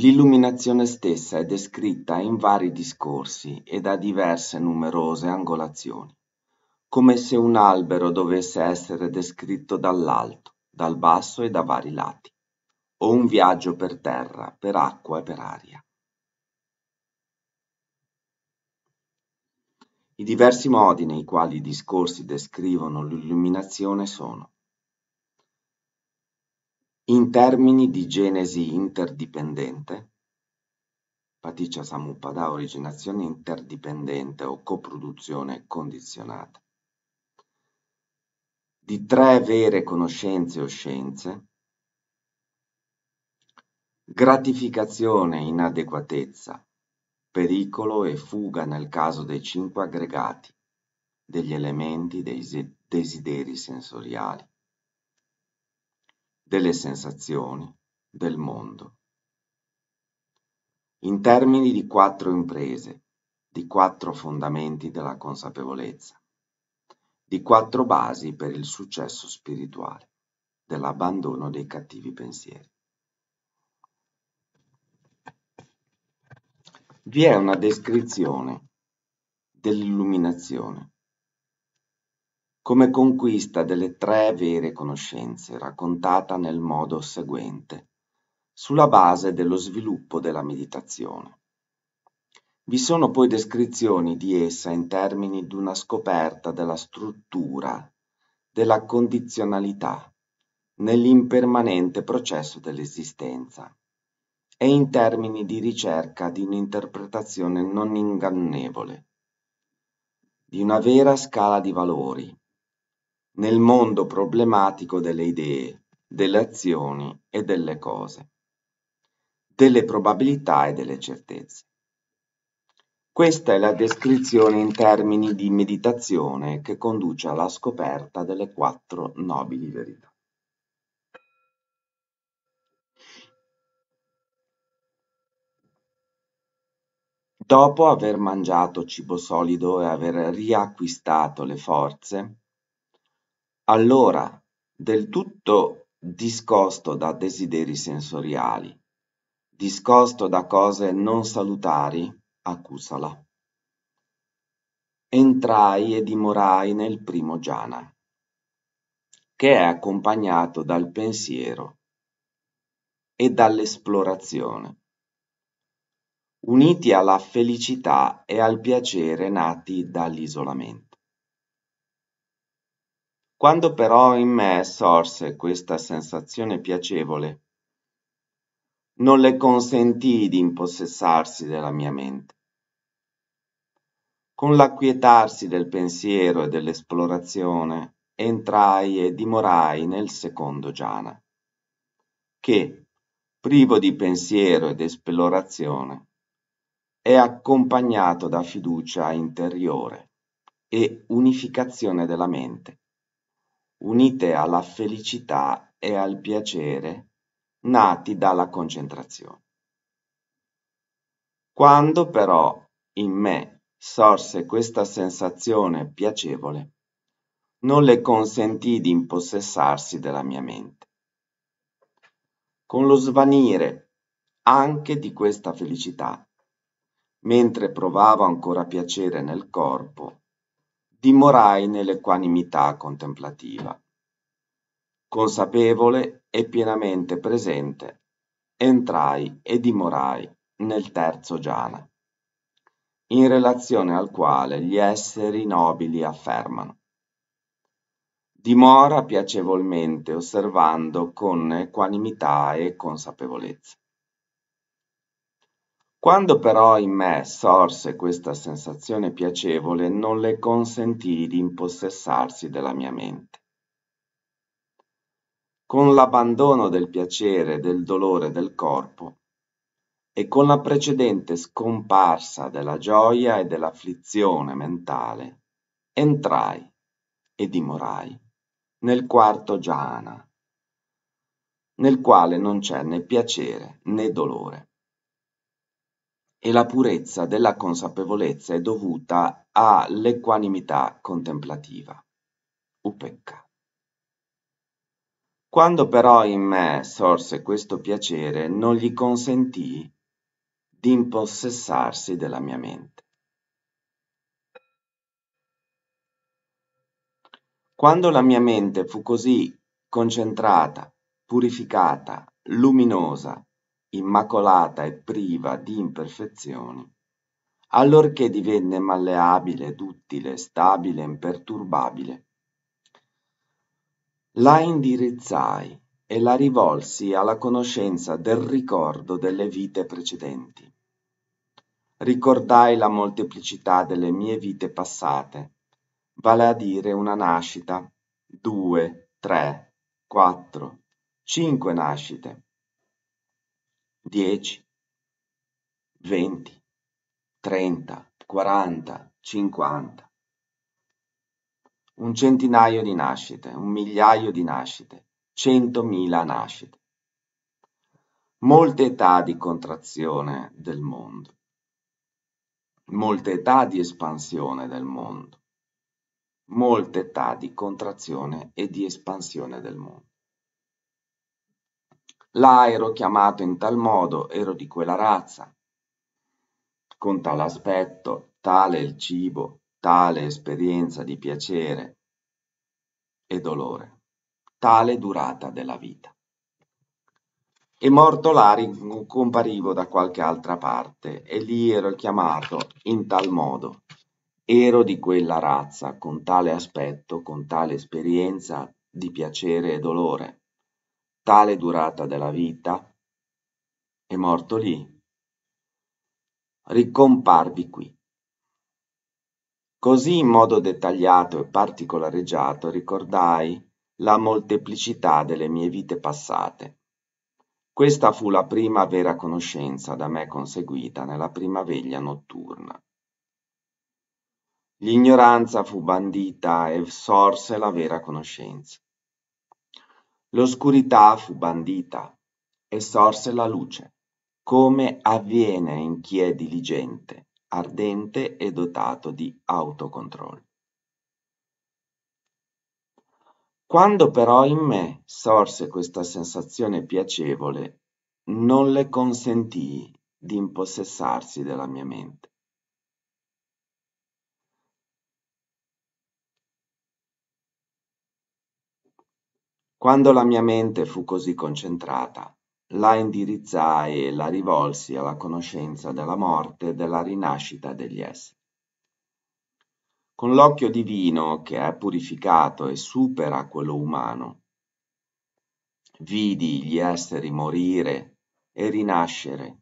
L'illuminazione stessa è descritta in vari discorsi e da diverse numerose angolazioni, come se un albero dovesse essere descritto dall'alto, dal basso e da vari lati, o un viaggio per terra, per acqua e per aria. I diversi modi nei quali i discorsi descrivono l'illuminazione sono in termini di genesi interdipendente, paticcia samuppada originazione interdipendente o coproduzione condizionata, di tre vere conoscenze o scienze, gratificazione, inadeguatezza, pericolo e fuga nel caso dei cinque aggregati, degli elementi, dei desideri sensoriali delle sensazioni, del mondo. In termini di quattro imprese, di quattro fondamenti della consapevolezza, di quattro basi per il successo spirituale, dell'abbandono dei cattivi pensieri. Vi è una descrizione dell'illuminazione come conquista delle tre vere conoscenze, raccontata nel modo seguente, sulla base dello sviluppo della meditazione. Vi sono poi descrizioni di essa in termini di una scoperta della struttura, della condizionalità, nell'impermanente processo dell'esistenza e in termini di ricerca di un'interpretazione non ingannevole, di una vera scala di valori, nel mondo problematico delle idee, delle azioni e delle cose, delle probabilità e delle certezze. Questa è la descrizione in termini di meditazione che conduce alla scoperta delle quattro nobili verità. Dopo aver mangiato cibo solido e aver riacquistato le forze, allora del tutto discosto da desideri sensoriali, discosto da cose non salutari, accusala. Entrai e dimorai nel primo jhana, che è accompagnato dal pensiero e dall'esplorazione, uniti alla felicità e al piacere nati dall'isolamento. Quando però in me sorse questa sensazione piacevole, non le consentì di impossessarsi della mia mente. Con l'acquietarsi del pensiero e dell'esplorazione, entrai e dimorai nel secondo giana, che, privo di pensiero ed esplorazione, è accompagnato da fiducia interiore e unificazione della mente unite alla felicità e al piacere nati dalla concentrazione. Quando però in me sorse questa sensazione piacevole, non le consentì di impossessarsi della mia mente. Con lo svanire anche di questa felicità, mentre provavo ancora piacere nel corpo, dimorai nell'equanimità contemplativa. Consapevole e pienamente presente, entrai e dimorai nel terzo giana, in relazione al quale gli esseri nobili affermano dimora piacevolmente osservando con equanimità e consapevolezza. Quando però in me sorse questa sensazione piacevole, non le consentii di impossessarsi della mia mente. Con l'abbandono del piacere e del dolore del corpo, e con la precedente scomparsa della gioia e dell'afflizione mentale, entrai e dimorai nel quarto jhana, nel quale non c'è né piacere né dolore e la purezza della consapevolezza è dovuta all'equanimità contemplativa. Upecca. Quando però in me sorse questo piacere, non gli consentì di impossessarsi della mia mente. Quando la mia mente fu così concentrata, purificata, luminosa, immacolata e priva di imperfezioni, allorché divenne malleabile, duttile, stabile, imperturbabile. La indirizzai e la rivolsi alla conoscenza del ricordo delle vite precedenti. Ricordai la molteplicità delle mie vite passate, vale a dire una nascita, due, tre, quattro, cinque nascite, 10, 20, 30, 40, 50. Un centinaio di nascite, un migliaio di nascite, 100.000 nascite. Molte età di contrazione del mondo. Molte età di espansione del mondo. Molte età di contrazione e di espansione del mondo là ero chiamato in tal modo, ero di quella razza. Con tal aspetto, tale il cibo, tale esperienza di piacere e dolore, tale durata della vita. E morto là comparivo da qualche altra parte e lì ero chiamato in tal modo. Ero di quella razza, con tale aspetto, con tale esperienza di piacere e dolore tale durata della vita, è morto lì, ricomparvi qui. Così in modo dettagliato e particolareggiato ricordai la molteplicità delle mie vite passate. Questa fu la prima vera conoscenza da me conseguita nella prima veglia notturna. L'ignoranza fu bandita e sorse la vera conoscenza. L'oscurità fu bandita, e sorse la luce, come avviene in chi è diligente, ardente e dotato di autocontrollo. Quando però in me sorse questa sensazione piacevole, non le consentii di impossessarsi della mia mente. Quando la mia mente fu così concentrata, la indirizzai e la rivolsi alla conoscenza della morte e della rinascita degli esseri. Con l'occhio divino, che è purificato e supera quello umano, vidi gli esseri morire e rinascere,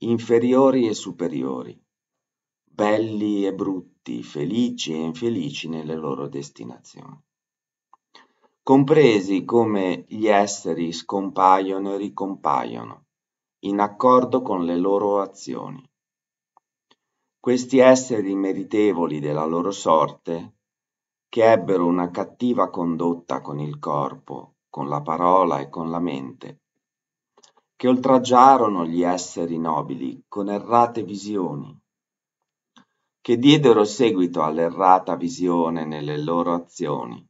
inferiori e superiori, belli e brutti, felici e infelici nelle loro destinazioni compresi come gli esseri scompaiono e ricompaiono, in accordo con le loro azioni. Questi esseri meritevoli della loro sorte, che ebbero una cattiva condotta con il corpo, con la parola e con la mente, che oltraggiarono gli esseri nobili con errate visioni, che diedero seguito all'errata visione nelle loro azioni,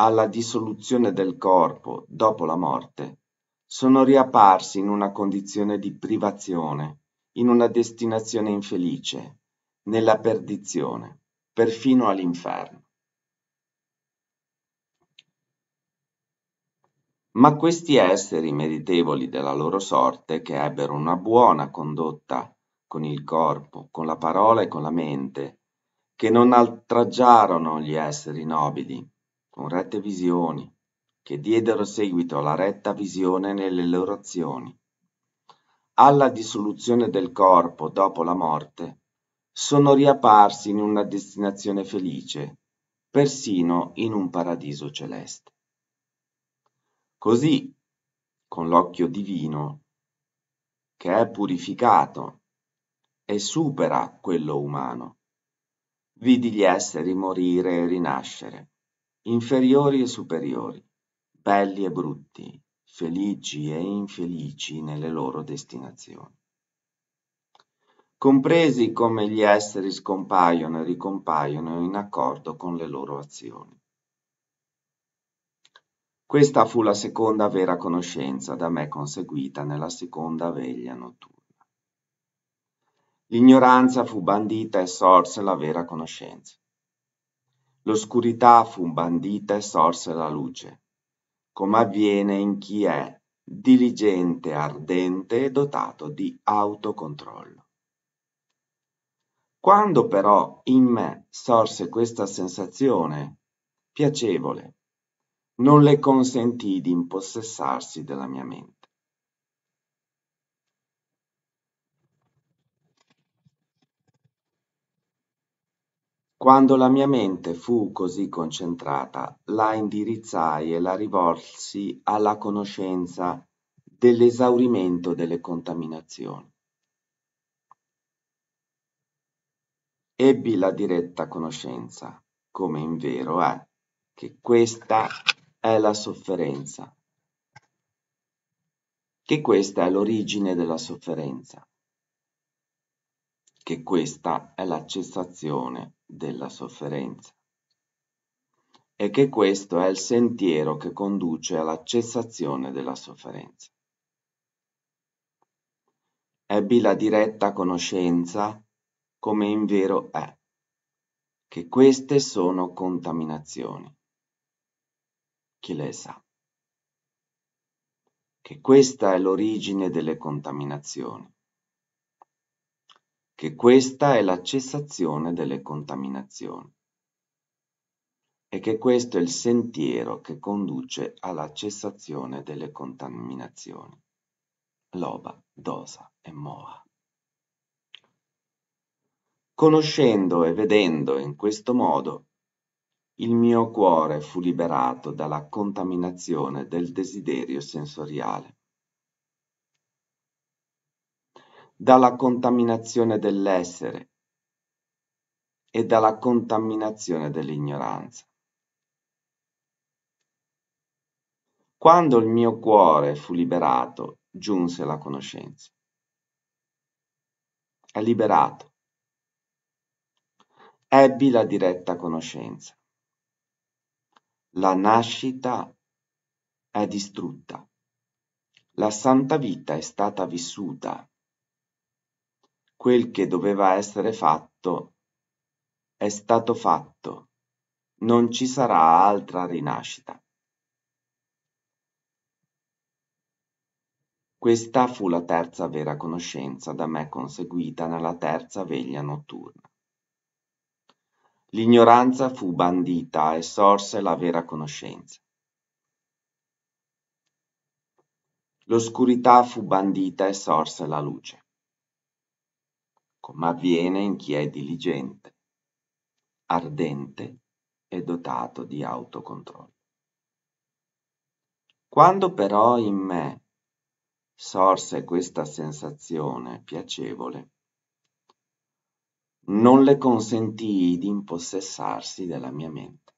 alla dissoluzione del corpo dopo la morte, sono riapparsi in una condizione di privazione, in una destinazione infelice, nella perdizione, perfino all'inferno. Ma questi esseri meritevoli della loro sorte, che ebbero una buona condotta con il corpo, con la parola e con la mente, che non oltraggiarono gli esseri nobili, con rette visioni, che diedero seguito alla retta visione nelle loro azioni. Alla dissoluzione del corpo dopo la morte, sono riapparsi in una destinazione felice, persino in un paradiso celeste. Così, con l'occhio divino, che è purificato e supera quello umano, vidi gli esseri morire e rinascere inferiori e superiori, belli e brutti, felici e infelici nelle loro destinazioni. Compresi come gli esseri scompaiono e ricompaiono in accordo con le loro azioni. Questa fu la seconda vera conoscenza da me conseguita nella seconda veglia notturna. L'ignoranza fu bandita e sorse la vera conoscenza. L'oscurità fu bandita e sorse la luce, come avviene in chi è diligente, ardente e dotato di autocontrollo. Quando però in me sorse questa sensazione piacevole, non le consentì di impossessarsi della mia mente. Quando la mia mente fu così concentrata, la indirizzai e la rivolsi alla conoscenza dell'esaurimento delle contaminazioni. Ebbi la diretta conoscenza, come in vero è, che questa è la sofferenza, che questa è l'origine della sofferenza, che questa è la cessazione della sofferenza e che questo è il sentiero che conduce alla cessazione della sofferenza. Ebbi la diretta conoscenza come in vero è, che queste sono contaminazioni. Chi le sa? Che questa è l'origine delle contaminazioni che questa è la cessazione delle contaminazioni e che questo è il sentiero che conduce alla cessazione delle contaminazioni. Loba, Dosa e Moa. Conoscendo e vedendo in questo modo, il mio cuore fu liberato dalla contaminazione del desiderio sensoriale dalla contaminazione dell'essere e dalla contaminazione dell'ignoranza. Quando il mio cuore fu liberato, giunse la conoscenza. È liberato. Ebbi la diretta conoscenza. La nascita è distrutta. La santa vita è stata vissuta Quel che doveva essere fatto è stato fatto. Non ci sarà altra rinascita. Questa fu la terza vera conoscenza da me conseguita nella terza veglia notturna. L'ignoranza fu bandita e sorse la vera conoscenza. L'oscurità fu bandita e sorse la luce ma avviene in chi è diligente, ardente e dotato di autocontrollo. Quando però in me sorse questa sensazione piacevole, non le consentii di impossessarsi della mia mente.